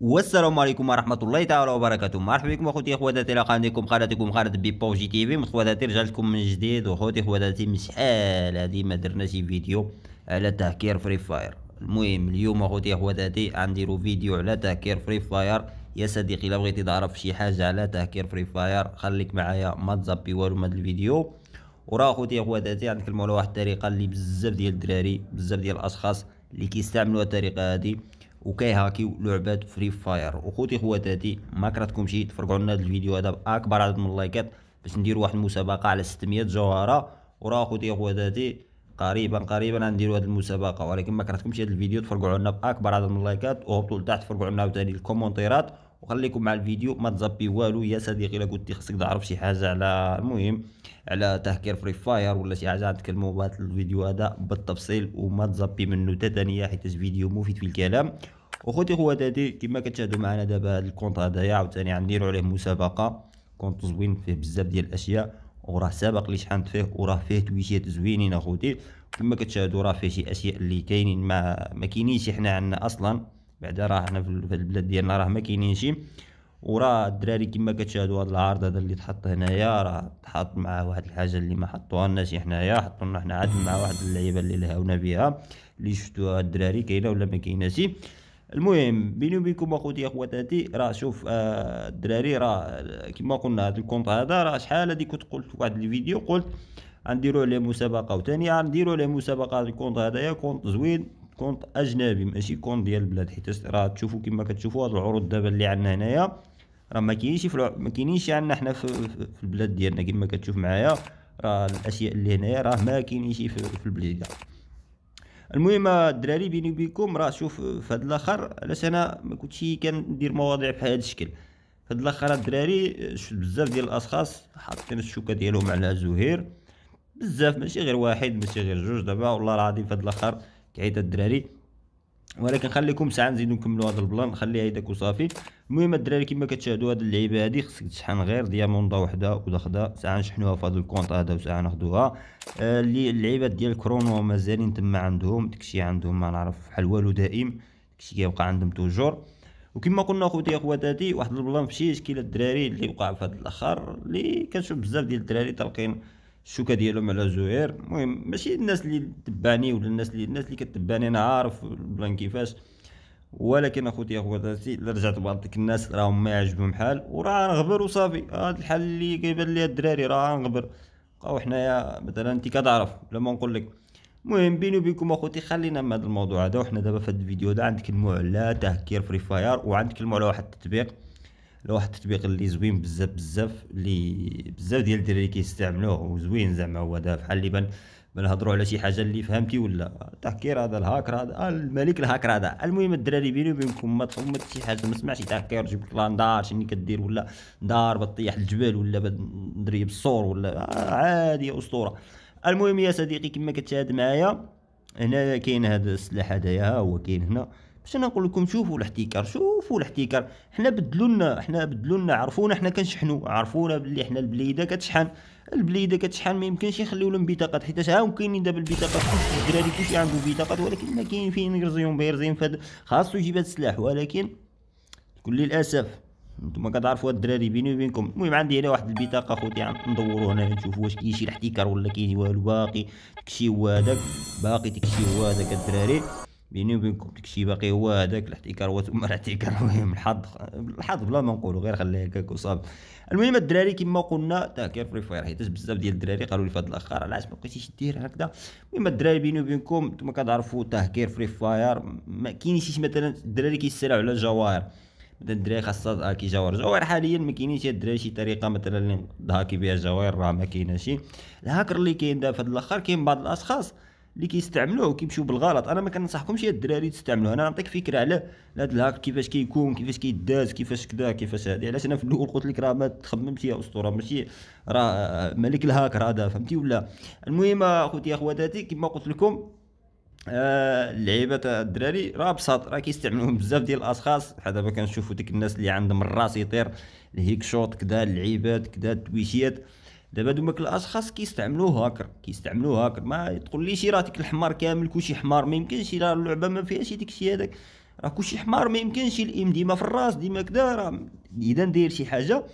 والسلام عليكم ورحمة الله تعالى وبركاته مرحبا بكم اخوتي اخواتي الى قناتكم قناتكم قناة بي بوجي تي في اخواتي رجعت لكم من جديد واخوتي اخواتي من شحال هذه ما درنا شي فيديو على تهكير فري فاير المهم اليوم اخوتي اخواتي غنديرو فيديو على تهكير فري فاير يا صديقي الا بغيتي تعرف شي حاجة على تهكير فري فاير خليك معايا ما تزبي والو من الفيديو وراه اخوتي اخواتي عندك المولى واحد الطريقة اللي بزاف ديال الدراري بزاف ديال الاشخاص اللي كيستعملوا الطريقة هذه وكيهاكيو لعبه فري فاير وخوتي خواتاتي ما شي تفرجوا لنا هذا الفيديو هذا باكبر عدد من اللايكات باش نديروا واحد المسابقه على 600 جوهره وراه خوتي خواتاتي قريبا قريبا نديروا هذه المسابقه ولكن ما كرهتكمش هذا الفيديو تفرجوا لنا باكبر عدد من اللايكات وهبطوا لتحت تفرجوا لنا عاوتاني الكومونتيرات وخليكم مع الفيديو ما تزبي والو يا صديقي الا قلتي خصك تعرف شي حاجه على المهم على تهكير فري فاير ولا شي حاجه نتكلموا بهذا الفيديو هذا بالتفصيل وما تزبي منه حتى ثانيه حيت فيديو مفيد في الكلام وخوتي خواتاتي كما كتشاهدوا معنا دابا هذا الكونط هذايا عاوتاني غنديروا عليه مسابقه كونط زوين فيه بزاف ديال الاشياء وراه سابق لي شحنت فيه وراه فيه تويشات زوينين اخوتي كما كتشاهدوا راه فيه شي اشياء اللي كاينين ما ما كاينينش حنا عندنا اصلا بعدا راه حنا في البلاد ديالنا راه ما كاينينش وراه الدراري كما كتشاهدوا هذا العرض هذا اللي تحط هنايا راه تحط مع واحد الحاجه اللي ما حطوها لناش حنايا حطوا لنا حنا عاد مع واحد اللعيبه اللي لهاونا بها اللي شفتوها الدراري كاينه ولا ما كايناش المهم بيني وبينكم اخوتي اخواتاتي راه شوف آه، الدراري آه راه كما قلنا هذا الكونط هذا راه شحال هذيك كنت قلت في واحد الفيديو قلت غنديروا عليه مسابقه وثاني غنديروا عليه مسابقه هذا الكونط هذايا كونط زوين كونط اجنبي ماشي كونط ديال البلاد حيت راه تشوفوا كما كتشوفوا هاد العروض دابا اللي عندنا هنايا راه ما كاينش في ما كاينينش عندنا حنا في, في البلاد ديالنا كما كتشوف معايا راه الاشياء اللي هنايا راه ما كاينينش في, في البلاد المهم الدراري بيني وبينكم راه شوف في هذا الاخر علاش انا ما كنتش كندير مواضيع بحال هذا الشكل في هذا الاخر الدراري شفت بزاف ديال الاشخاص حاطين الشوكه ديالهم على زهير بزاف ماشي غير واحد ماشي غير جوج دابا والله العظيم في هذا الاخر كيعيط الدراري ولكن خليكم ساعه نزيدو نكملو هذا البلان نخليها هيداك وصافي المهم الدراري كما كتشاهدوا هاد اللعيبه هادي خصك تشحن غير دياموندا وحده وداخدا ساعه نشحنوها في هاد الكونط هذا وساعه ناخذوها آه، اللي آه اللعيبات ديال كرونو مازالين تما عندهم داكشي عندهم ما نعرف بحال والو دائم داكشي كيبقى عندهم توجور وكما قلنا خوتي اخواتاتي واحد البلان في شي الدراري اللي وقع في هذا الاخر اللي كنشوف بزاف ديال الدراري طالقين الشوكه ديالهم على زهير المهم ماشي الناس اللي تبعني ولا الناس اللي الناس اللي كتبعني انا عارف البلان كيفاش ولكن اخوتي اخواتي الا رجعت بعض ديك الناس راهم ما يعجبهم حال وراه غنغبر وصافي آه، هاد الحال اللي كيبان لي الدراري راه غنغبر بقاو حنايا مثلا انت كتعرف لما نقول لك المهم بيني وبينكم اخوتي خلينا من هذا الموضوع هذا وحنا دابا في هذا الفيديو هذا عندك المعلى تهكير فري فاير وعندك المعلى واحد التطبيق لواحد التطبيق اللي زوين بزاف بزاف اللي بزاف ديال الدراري كيستعملوه وزوين زعما هو هذا بحال اللي بان بنهضروا على شي حاجه اللي فهمتي ولا تحكير هذا الهاكر هذا الملك الهاكر هذا المهم الدراري بيني وبينكم ما تصمت شي حاجه ما سمعش تهكير جيب بلان لاندار شنو كدير ولا دار بطيح الجبال ولا ندريب الصور ولا آه، عادي اسطوره المهم يا صديقي كما كتشاهد معايا هنايا كاين هذا السلاح هذايا هو كاين هنا باش انا نقول لكم شوفوا الاحتكار شوفوا الاحتكار حنا بدلوا لنا حنا بدلوا لنا عرفونا حنا كنشحنوا عرفونا بلي حنا البليده كتشحن البليده كتشحن ما يمكنش يخليو لهم بطاقات حيت ها كاينين دابا البطاقات الدراري كلشي عنده بطاقات ولكن ما كاين فين يرزيون بيرزيون فهاد خاصو يجيب هاد السلاح ولكن كل للاسف نتوما كتعرفوا الدراري بيني وبينكم المهم عندي هنا واحد البطاقه خوتي ندورو ندوروا هنا نشوفوا واش كاين شي احتكار ولا كاين والو باقي تكشي هو هذاك باقي تكشي هو هذاك الدراري بيني وبينكم داك الشيء باقي هو هذاك الاحتكار هو ثم الاحتكار المهم الحظ الحظ بلا ما نقولوا غير خليه هكاك وصافي المهم الدراري كما قلنا تا كاين فري فاير حيت بزاف ديال الدراري قالوا لي في هذا الاخر علاش ما بقيتيش دير هكذا المهم الدراري بيني وبينكم انتم كتعرفوا تا كاين فري فاير ما كاينيش مثلا الدراري كيسالوا على الجواهر مثلا الدراري خاصها كي جواهر جواهر حاليا ما كاينينش الدراري شي طريقه مثلا اللي ضحاكي بها الجواهر راه ما كايناش الهاكر اللي كاين دابا في هذا الاخر كاين بعض الاشخاص اللي كيستعملوه كيمشيو بالغلط انا ما كننصحكمش يا الدراري تستعملوه انا نعطيك فكره على هذا الهاك كيفاش كيكون كيفاش كيداز كيفاش كدا كيفاش هادي علاش انا في الاول قلت لك راه ما تخممش يا اسطوره ماشي راه ملك الهاك هذا فهمتي ولا المهم اخوتي اخواتاتي كما قلت لكم آه تاع الدراري راه بساط راه كيستعملوهم بزاف ديال الاشخاص بحال دابا كنشوفوا ديك الناس اللي عندهم الراس يطير الهيك شوط كدا اللعيبات كدا التويشيات دابا دوماك الاشخاص كيستعملوه هاكر كيستعملوه هاكر ما تقول راه راتك الحمار كامل كلشي حمار ما يمكنش راه اللعبه ما فيهاش داكشي هذاك راه كلشي حمار ما يمكنش الام ديما في الراس ديما كدا راه اذا داير شي حاجه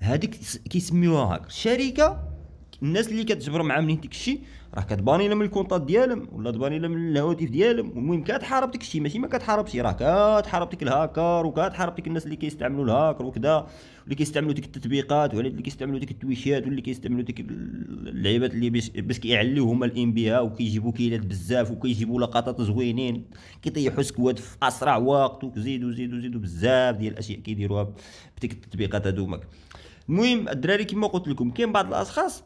هذيك كيسميوها هاكر الشركه الناس اللي كتجبرهم منين داك الشيء راه كتباني لهم الكونطات ديالهم ولا تباني لهم الهواتف ديالهم المهم كتحارب داك الشيء ماشي ما كتحاربش راه كتحارب ديك الهاكر وكتحارب ديك الناس اللي كيستعملوا الهاكر وكذا واللي كيستعملوا ديك التطبيقات ولا اللي كيستعملوا ديك التويشات واللي كيستعملوا ديك اللعيبات اللي باش كيعليو هما الام بي وكيجيبوا كيلات بزاف وكيجيبوا لقطات زوينين كيطيحوا سكواد في اسرع وقت وزيدوا زيدوا زيدوا بزاف ديال الاشياء كيديروها بديك التطبيقات هذوما المهم الدراري كما قلت لكم كاين بعض الاشخاص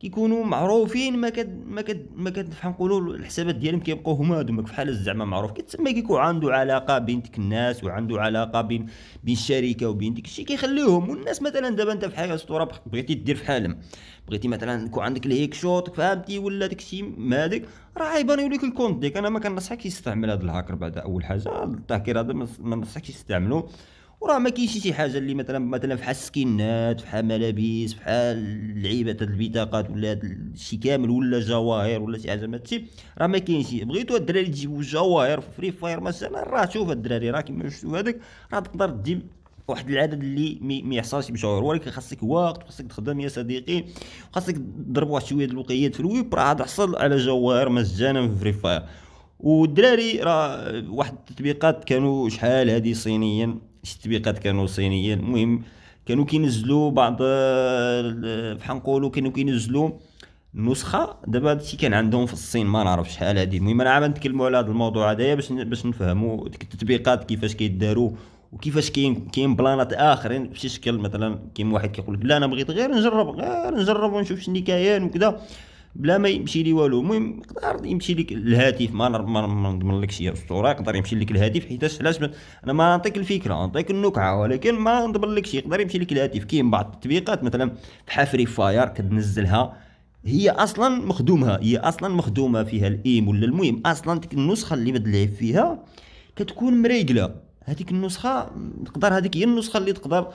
كيكونوا معروفين ما كد ما كد ما كد نقولوا الحسابات ديالهم كيبقاو هما في بحال زعما معروف كتسمى كيكون عنده علاقه بين ديك الناس وعنده علاقه بين بين الشركه وبين ديك الشيء كيخليهم والناس مثلا دابا انت بحال اسطوره بغيتي دير في حالهم بغيتي مثلا يكون عندك الهيك شوت فهمتي ولا داك الشيء ما هذاك راه غيبانيو لك الكونت ديك انا ما كنصحكش يستعمل هذا الهاكر بعد اول حاجه التهكير هذا ما نصحكش يستعملو وراه ما كاينش شي حاجه اللي مثلا مثلا فحال السكنات فحال ملابس فحال لعيبه هاد البطاقات ولا هاد الشي كامل ولا جواهر ولا شي حاجه ما تشي راه ما كاينش بغيتو الدراري تجيبوا جواهر في فري فاير مثلا راه شوف الدراري راه كيما شفتوا هذاك راه تقدر تجيب واحد العدد اللي ما يحصلش بشهور ولكن خاصك وقت خاصك تخدم يا صديقي خاصك تضرب واحد شويه د الوقيات في الويب راه تحصل على جواهر مجانا في فري فاير والدراري راه واحد التطبيقات كانوا شحال هادي صينيا شي تطبيقات كانوا صينيين المهم كانوا كينزلوا بعض بحال نقولوا كانوا كينزلوا نسخه دابا هادشي كان عندهم في الصين ما نعرف شحال هادي المهم انا عاد نتكلموا على هذا الموضوع هذايا باش باش نفهموا ديك التطبيقات كيفاش كيداروا وكيفاش كاين كاين بلانات اخرين بشي شكل مثلا كاين واحد كيقول لك لا انا بغيت غير نجرب غير نجرب ونشوف شنو كاين وكذا بلا ما يمشي لي والو المهم يقدر يمشي لك الهاتف ما نضمن نضمنلكش شي اسطوره يقدر يمشي لك الهاتف حيتاش علاش انا ما نعطيك الفكره نعطيك النكعه ولكن ما نضمنلكش يقدر يمشي لك الهاتف كاين بعض التطبيقات مثلا حفري فاير كتنزلها هي اصلا مخدومها هي اصلا مخدومه فيها الايم ولا المهم اصلا ديك النسخه اللي مدلعب فيها كتكون مريقله هذيك النسخه تقدر هذيك هي النسخه اللي تقدر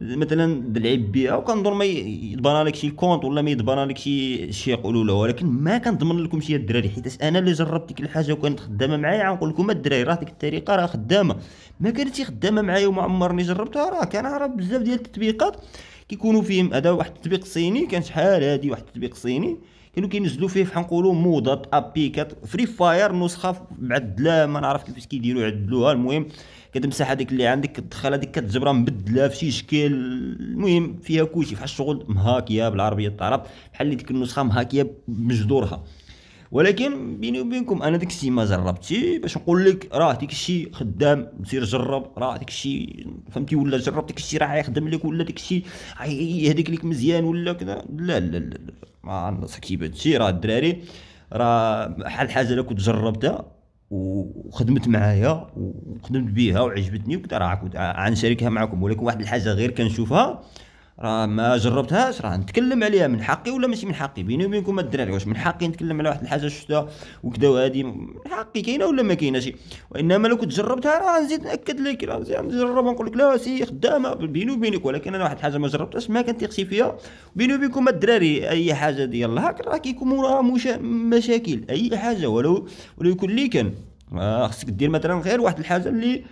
مثلا تلعب بها وكنظن ما يتبان لك شي كونت ولا ما يتبان لك شي شي يقولوا له ولكن ما كنضمن لكم شي الدراري حيت انا اللي جربت ديك الحاجه وكانت خدامه معايا غنقول لكم الدراري راه ديك الطريقه راه خدامه ما كانت خدامه معايا وما عمرني جربتها راه كنعرف بزاف ديال التطبيقات كيكونوا فيهم هذا واحد التطبيق صيني كان شحال هادي واحد التطبيق صيني كانوا كينزلوا فيه فحال نقولوا موضه ابي فري فاير نسخه معدله ما نعرف كيفاش كيديروا يعدلوها المهم كتمسح هذيك اللي عندك كتدخل هذيك كتجبرها مبدله فشي شكل المهم فيها كلشي فحال الشغل مهاكيه بالعربيه الطرب بحال اللي ديك النسخه مهاكيه بمجذورها ولكن بيني وبينكم انا داك الشيء ما جربتي باش نقول لك راه ديك الشيء خدام سير جرب راه داك الشيء فهمتي ولا جرب داك الشيء راه يخدم لك ولا داك الشيء هذيك لك مزيان ولا كذا لا لا لا, لا. ما ننصحك كيف الشيء راه الدراري راه بحال حاجه الا كنت جربتها وخدمت معايا وخدمت بيها وعجبتني وكذا راه عنشاركها معكم ولكن واحد الحاجه غير كنشوفها راه ما جربتهاش راه نتكلم عليها من حقي ولا ماشي من حقي بيني وبينكم الدراري واش من حقي نتكلم على واحد الحاجه شفتها وكذا وهذه من حقي كاينه ولا ما كايناش وانما لو كنت جربتها راه نزيد ناكد لك راه نزيد نجربها نقول لك لا سي خدامه بيني وبينك ولكن انا واحد الحاجه ما جربتهاش ما كنتيقسي فيها بيني وبينكم الدراري اي حاجه ديال الهاك راه كيكون مشا... مشاكل اي حاجه ولو ولو يكون لي كان آه، خصك دير مثلا غير واحد الحاجه اللي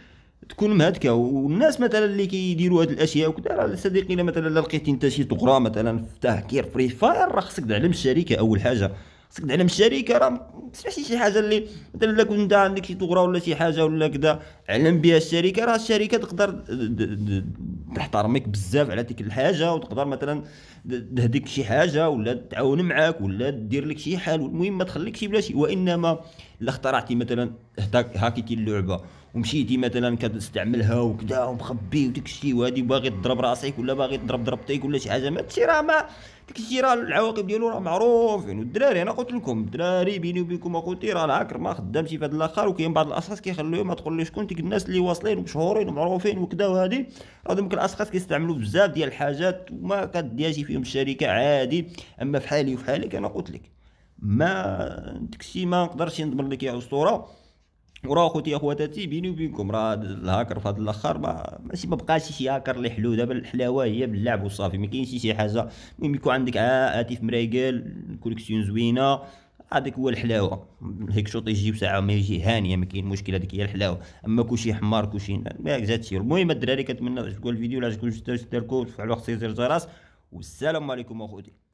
تكون مهدكة والناس مثلا اللي كيديروا هاد الاشياء وكذا راه صديقي الا مثلا لقيت انت شي طغرا مثلا في تهكير فري فاير راه خصك تعلم الشركه اول حاجه خصك تعلم الشركه راه ما شي حاجه اللي مثلا الا كنت عندك شي طغره ولا شي حاجه ولا كذا علم بها الشركه راه الشركه تقدر تحترمك بزاف على ديك الحاجه وتقدر مثلا تهديك شي حاجه ولا تعاون معاك ولا دير لك شي حل المهم ما تخليكش بلا شي وانما الا اخترعتي مثلا هاكيتي اللعبه ومشيتي مثلا كتستعملها وكذا ومخبي وداك الشيء وهادي باغي تضرب راسك ولا باغي تضرب ضربتك ولا شي حاجه ما تشي راه ما داك الشيء راه العواقب ديالو راه معروف يعني الدراري انا قلت لكم الدراري بيني وبينكم اخوتي راه العاكر ما خدامش في هذا الاخر وكاين بعض الاشخاص كيخلوه ما تقول لي شكون ديك الناس اللي واصلين ومشهورين ومعروفين وكذا وهادي راه دوك الاشخاص كيستعملوا بزاف ديال الحاجات وما كدياش في فيهم الشركه عادي اما في حالي وفي حالك انا قلت لك ما تكسي ما نقدرش نضمن لك يا اسطوره وراه خوتي اخواتاتي بيني وبينكم راه الهاكر في هذا الاخر ما ماشي ما بقاش شي هاكر اللي حلو دابا الحلاوه هي باللعب وصافي ما كاينش شي حاجه المهم يكون عندك آه هاتف مريقل كوليكسيون زوينه هذاك هو الحلاوه هيك شوط يجي بساعه ما يجي هانيه ما كاين مشكل هذيك هي الحلاوه اما كلشي حمار كلشي ما زاد المهم الدراري كنتمنى تقول الفيديو لا عجبكم تفعلوا خصي زر والسلام عليكم اخوتي